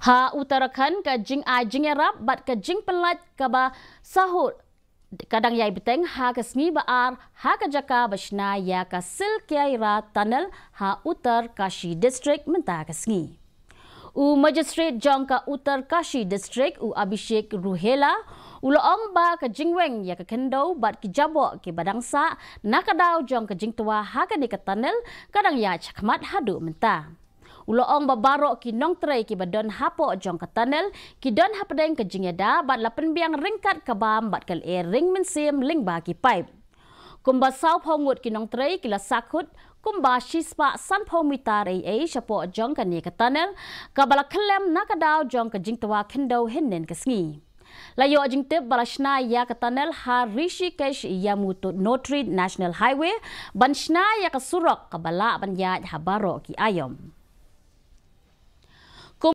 Ha utarakan ke jing a jing erap bat ke jing penlat ke ba sahur. Kadang yai beteng ha ke sengi ba'ar ha ke jaka basna ya ke sil kiaira tunnel ha utar kashi district menta ke sengi. U Magistrate John ke utar kashi district u Abhishek Ruhela Ulo ong ba ke weng ya ke kendau bat ke jabok ke badangsa nakadau jong ke tua ha ke ni ke tunnel kadang ya cakmat hadu mentah. Uloong babarok ki nong terai ki badon hapo jong ke tunnel, ki don hapadeng ke jingeda bat lapen biang ringkat ke bam bat kel e ring min sim ling ba ki paip. Kumba saw pongut ki nong terai ki sakut, kumba shispa san pong mitar e e shapo jong ke ni ke tunnel, ka bala kelem nakadaw jong ke jing tawa kendau hinnen ke sengi. Layo ajing tip bala ya ke tunnel ha Rishikesh ya mutut Notre National Highway, ban shna ya ke surok ke bala ban ya ha barok ki ayom.